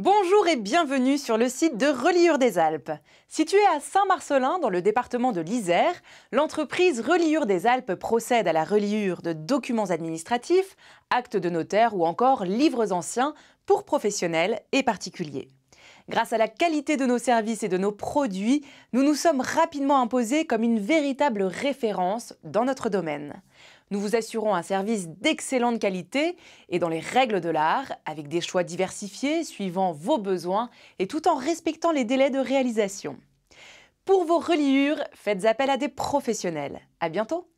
Bonjour et bienvenue sur le site de Reliure des Alpes. Située à Saint-Marcelin, dans le département de l'Isère, l'entreprise Reliure des Alpes procède à la reliure de documents administratifs, actes de notaire ou encore livres anciens pour professionnels et particuliers. Grâce à la qualité de nos services et de nos produits, nous nous sommes rapidement imposés comme une véritable référence dans notre domaine. Nous vous assurons un service d'excellente qualité et dans les règles de l'art, avec des choix diversifiés suivant vos besoins et tout en respectant les délais de réalisation. Pour vos reliures, faites appel à des professionnels. À bientôt!